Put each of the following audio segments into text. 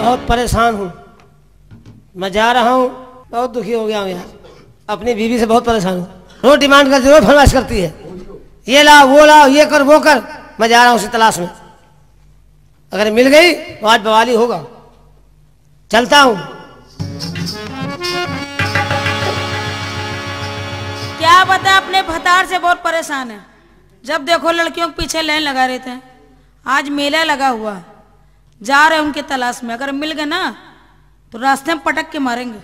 बहुत परेशान हूँ मैं जा रहा हूँ बहुत दुखी हो गया हूँ यार अपनी बीवी से बहुत परेशान हूँ रोज डिमांड करती रोज फरमाइश करती है ये लाओ वो लाओ ये कर वो कर मैं जा रहा हूँ उसी तलाश में अगर मिल गई तो आज बवाली होगा चलता हूँ क्या पता अपने भतार से बहुत परेशान है जब देखो लड़कियों के पीछे लाइन लगा रहे थे आज मेला लगा हुआ है जा रहे उनके तलाश में अगर मिल गए ना तो रास्ते में पटक के मारेंगे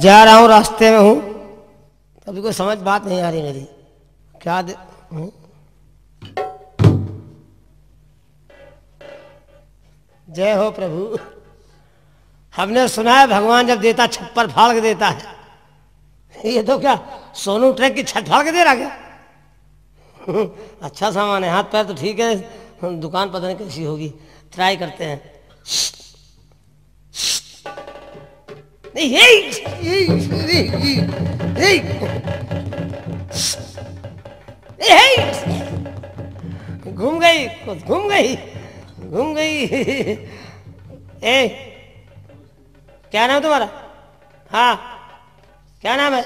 जा रहा हूँ रास्ते में हूँ अभी कोई समझ बात नहीं आ रही मेरी क्या दे हुँ? हम्म? जय हो प्रभु हमने सुना है भगवान जब देता छप्पर फाड़ के देता है ये तो क्या सोनू ट्रैक की छत फाड़ के दे रहा क्या अच्छा सामान है हाथ पैर तो ठीक है दुकान पता नहीं कैसी होगी ट्राई करते हैं घूम गई घूम गई घूम गई ए क्या नाम तुम्हारा हाँ क्या नाम है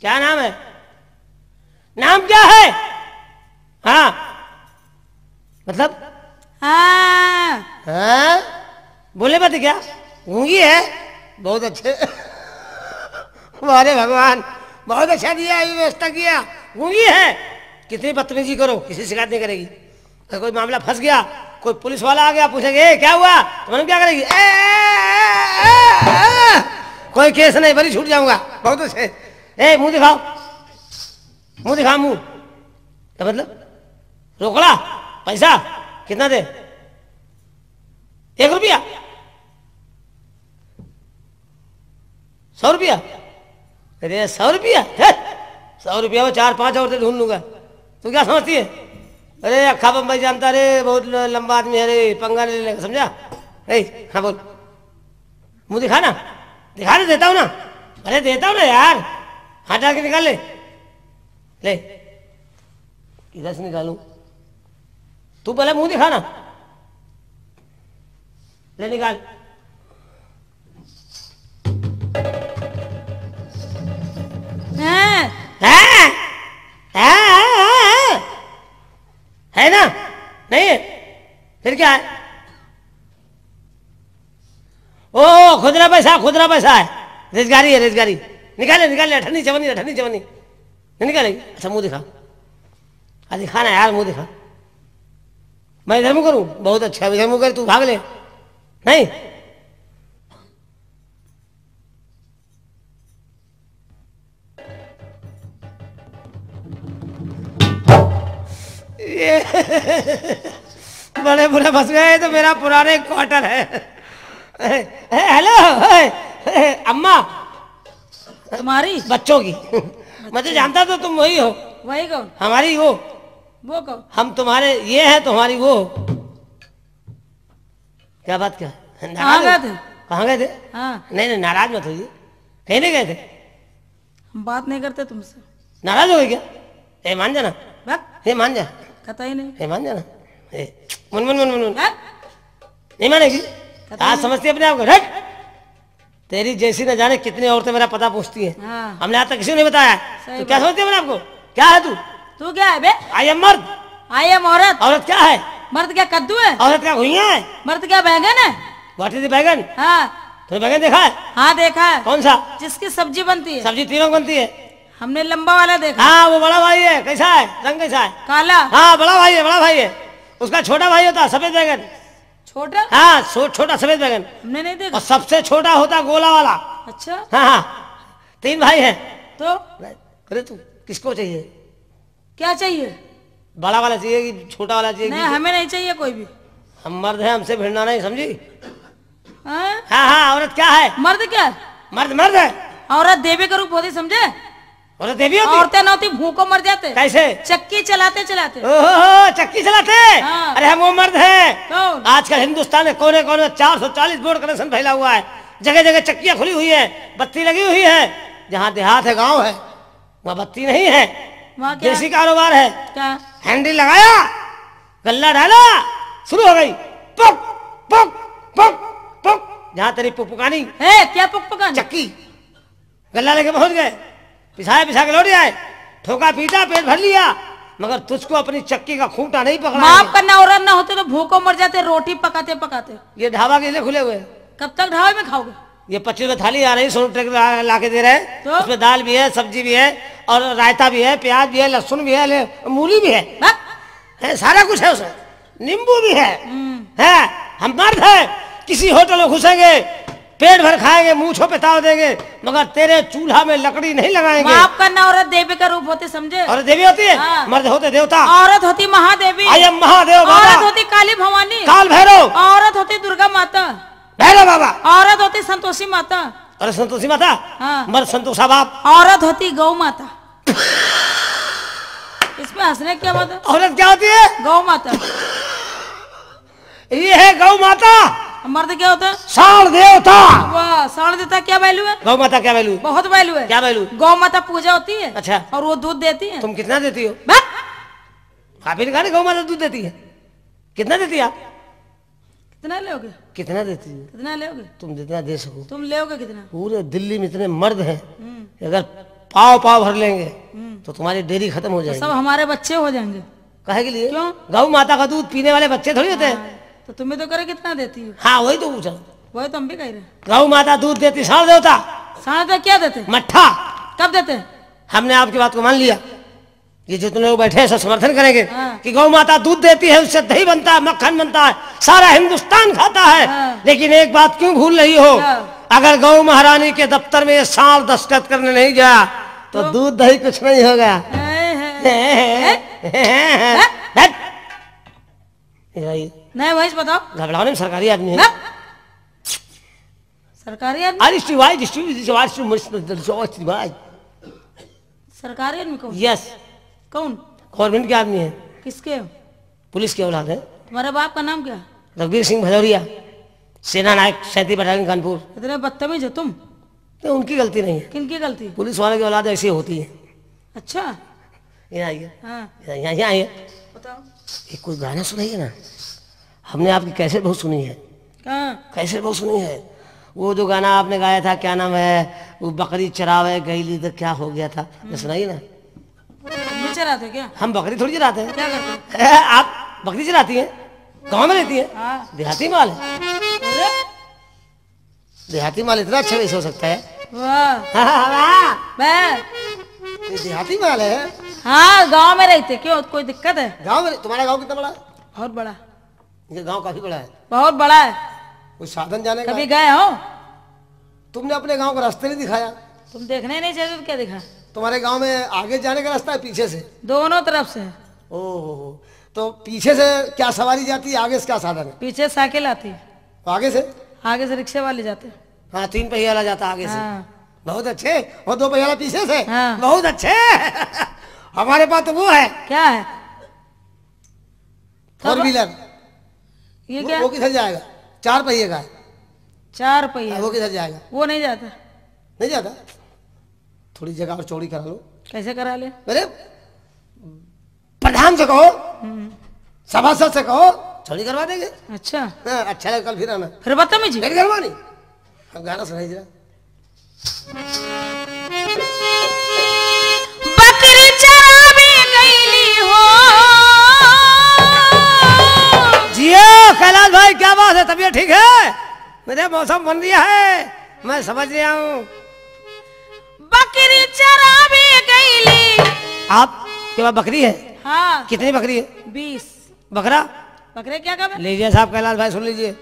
क्या नाम है नाम क्या है हाँ मतलब हाँ हाँ बोले बात क्या ऊँगी है बहुत अच्छे अरे भगवान बहुत अच्छा दिया ये व्यवस्था किया ऊँगी है कितनी बदतमीजी करो किसी शिकायत नहीं करेगी अगर कोई मामला फंस गया कोई पुलिस वाला आ गया पूछेंगे क्या हुआ तो क्या करेगी कोई केस नहीं बड़ी छूट जाऊंगा बहुत अच्छे ए मुंह दिखाओ मुंह दिखाओ मुंह क्या मतलब रोकड़ा पैसा कितना दे एक रुपया सौ रुपया अरे सौ रुपया सौ रुपया में चार पांच और ढूंढ लूंगा तू क्या समझती है अरे अखा बम्बई जानता रे बहुत लंबा आदमी है रे पंगा ले लेगा समझा अरे हाँ बोल मुझे दिखा ना दिखा दे देता हूँ ना अरे देता हूँ ना यार हाथ डाल के निकाल ले ले इधर से निकालू तू पहले मुंह दिखा ना ले निकाल पैसा खुदरा पैसा है रेजगारी है रेजगारी निकाले निकाले अठनी चवनी अठनी चवनी नहीं निकालेगी अच्छा मुँह दिखा हाँ दिखाना यार मुँह दिखा मैं इधर मुँह करूँ बहुत अच्छा इधर मुँह कर तू भाग ले नहीं बड़े बुरे फंस गए तो मेरा पुराने क्वार्टर है हेलो अम्मा तुम्हारी बच्चों की मैं तो जानता था तो तुम वही हो वही कौन हमारी वो वो कौन हम तुम्हारे ये है तुम्हारी वो क्या बात क्या नाराज गए थे कहाँ गए थे हाँ नहीं नहीं नाराज मत होइए कहीं नहीं गए थे हम बात नहीं करते तुमसे नाराज हो गए क्या ये मान जाना ये मान जा कहता ही नहीं ये मान जाना ए, मुन मुन मुन मुन, मुन। नहीं मानेगी आज समझती अपने आप को रख तेरी जैसी न जाने कितनी औरतें मेरा पता पूछती है हाँ। हमने आज तक किसी ने बताया तो क्या समझती अपने आपको क्या है तू तू क्या है बे आई एम मर्द आई एम औरत औरत क्या है मर्द क्या कद्दू है औरत क्या भूया है मर्द क्या बैगन है वॉट इज बैगन हाँ तुमने बैगन देखा है हाँ देखा है कौन सा जिसकी सब्जी बनती है सब्जी तीनों बनती है हमने लंबा वाला देखा हाँ वो बड़ा भाई है कैसा है रंग कैसा है काला हाँ बड़ा भाई है बड़ा भाई है उसका छोटा भाई होता है सफेद बैगन छोटा हाँ छोटा सफेद बैगन हमने नहीं देखा और सबसे छोटा होता गोला वाला अच्छा हाँ हाँ तीन भाई हैं तो अरे तू किसको चाहिए क्या चाहिए बड़ा वाला चाहिए कि छोटा वाला चाहिए नहीं हमें नहीं चाहिए कोई भी हम मर्द हैं हमसे भिड़ना नहीं समझी हाँ हाँ, हाँ औरत क्या है मर्द क्या है मर्द मर्द है औरत देवी का रूप होती समझे तो देवी होती औरतें ना होती भूखों मर जाते कैसे चक्की चलाते चलाते ओहो चक्की चलाते हाँ। अरे हम वो मर्द है कौन? आजकल हिंदुस्तान में कोने कोने चार सौ चालीस बोर्ड कनेक्शन फैला हुआ है जगह जगह चक्कियां खुली हुई है बत्ती लगी हुई है जहाँ देहात है गाँव है वहाँ बत्ती नहीं है देसी कारोबार है क्या हैंडल लगाया गल्ला डाला शुरू हो गई पुक पुक पुक पुक जहाँ तेरी पुक पुकानी है क्या पुक पुकानी चक्की गल्ला लेके पहुंच गए पिसाया पिसा के लौट आए ठोका पीटा पेट भर लिया मगर तुझको अपनी चक्की का खूंटा नहीं पकड़ा माफ करना और ना होते तो भूखो मर जाते रोटी पकाते पकाते ये ढाबा कैसे खुले हुए कब तक ढाबे में खाओगे ये पच्चीस में थाली आ रही सौ रुपये ला के दे रहे तो? उसमें दाल भी है सब्जी भी है और रायता भी है प्याज भी है लहसुन भी है मूली भी है, है सारा कुछ है उसमें नींबू भी है, हम्म। है हम मर्द है किसी होटल में घुसेंगे पेट भर खाएंगे मुँह पे ताव देंगे मगर तेरे चूल्हा में लकड़ी नहीं लगाएंगे माफ करना औरत देवी का रूप होते समझे और देवी होती है हाँ। मर्द होते देवता औरत होती महादेवी आई एम महादेव औरत होती काली भवानी काल भैरव औरत होती दुर्गा माता भैरव बाबा औरत होती संतोषी माता अरे संतोषी माता मर हाँ। मर्द संतोषा बाप औरत होती गौ माता इसमें हंसने क्या है औरत क्या होती है गौ माता ये है गौ माता मर्द क्या होता है साण देवता वाह साण देवता क्या वैल्यू है गौ माता क्या वैल्यू बहुत वैल्यू है क्या वैल्यू गौ माता पूजा होती है अच्छा और वो दूध देती है तुम कितना देती हो आप ही कहा गौ माता दूध देती है कितना देती है आप कितना लोगे कितना देती हो कितना लोगे तुम जितना दे सको तुम लोगे कितना पूरे दिल्ली में इतने मर्द हैं हम्म। अगर पाव पाव भर लेंगे हम्म। तो तुम्हारी डेयरी खत्म हो तो जाएगी सब हमारे बच्चे हो जाएंगे कहे के लिए क्यों गौ माता का दूध पीने वाले बच्चे थोड़ी होते हैं हाँ। तो तुम्हें तो करे कितना देती हो हाँ वही तो पूछ रहा वही तो हम भी कह रहे गौ माता दूध देती साढ़ देवता साढ़ देवता क्या देते मट्ठा कब देते हमने आपकी बात को मान लिया ये जितने लोग बैठे हैं समर्थन करेंगे हाँ। कि गौ माता दूध देती है उससे दही बनता है मक्खन बनता है सारा हिंदुस्तान खाता है हाँ। लेकिन एक बात क्यों भूल रही हो अगर गौ महारानी के दफ्तर में साल दस्तखत करने नहीं गया तो, तो दूध दही कुछ नहीं हो गया है, है, है, नहीं वही बताओ घबराओ नहीं सरकारी आदमी है सरकारी आदमी अरे शिवाय शिवाय सरकारी आदमी कौन यस कौन गवर्नमेंट के आदमी है किसके पुलिस के औलाद है तुम्हारे बाप का नाम क्या रघुवीर सिंह भदौरिया सेना नायक सैंती बटालियन कानपुर इतने बदतमीज है तुम तो उनकी गलती नहीं है किनकी गलती पुलिस वाले की औलाद ऐसी होती है अच्छा यहाँ आइए हाँ। यहाँ यहाँ आइए बताओ एक कोई गाना सुनाइए ना हमने आपकी कैसे बहुत सुनी है कैसे बहुत सुनी है वो जो गाना आपने गाया था क्या नाम है वो बकरी चरावे गई तो क्या हो गया था सुनाई ना चराते क्या हम बकरी थोड़ी चराते हैं क्या करते आप बकरी चराती हैं गांव में रहती है हाँ। देहाती माल है देहाती माल इतना अच्छा वैसे हो सकता है हाँ, हाँ, देहाती माल है हाँ गांव में रहते क्यों कोई दिक्कत है गांव में तुम्हारा गांव कितना बड़ा बहुत बड़ा इनका गांव काफी बड़ा है बहुत बड़ा है कोई साधन जाने कभी गए हो तुमने अपने गांव का रास्ता नहीं दिखाया तुम देखने नहीं चाहते तो क्या दिखा तुम्हारे गांव में आगे जाने का रास्ता है पीछे से दोनों तरफ से ओहो तो पीछे से क्या सवारी जाती है आगे से क्या साधन है पीछे साइकिल आती है आगे से आगे से रिक्शे वाले जाते हैं हाँ तीन पहिया वाला जाता आगे से हाँ। बहुत अच्छे और दो पहिया पीछे से हाँ। बहुत अच्छे हमारे पास तो वो है क्या है फोर व्हीलर ये क्या वो किधर जाएगा चार पहिए का चार पहिए वो किधर जाएगा वो नहीं जाता नहीं जाता थोड़ी जगह और चौड़ी करा लो कैसे करा ले अरे प्रधान से कहो हम्म। सभासद से कहो चौड़ी करवा देंगे अच्छा आ, हाँ, अच्छा है कल फिर आना फिर बदतमीजी मेरी करवानी अब गाना सुनाई जरा ठीक है मेरे मौसम बन दिया है मैं समझ रहा हूँ बकरी चरा भी गई आप के पास बकरी है हाँ कितनी बकरी है बीस बकरा बकरे क्या काम लीजिए साहब कैलाश भाई सुन लीजिए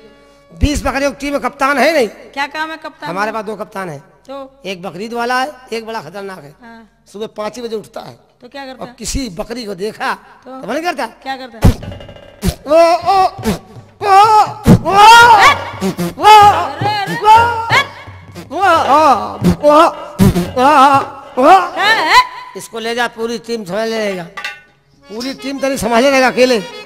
बीस बकरियों की टीम में कप्तान है नहीं क्या काम है कप्तान हमारे पास दो कप्तान है तो एक बकरीद वाला है एक बड़ा खतरनाक है हाँ। सुबह पाँच ही बजे उठता है तो क्या करता और किसी बकरी को देखा तो, तो करता क्या करता है? ओ ओ हाँ। इसको ले जा पूरी टीम समझ लेगा पूरी टीम तेरी समझ लेगा अकेले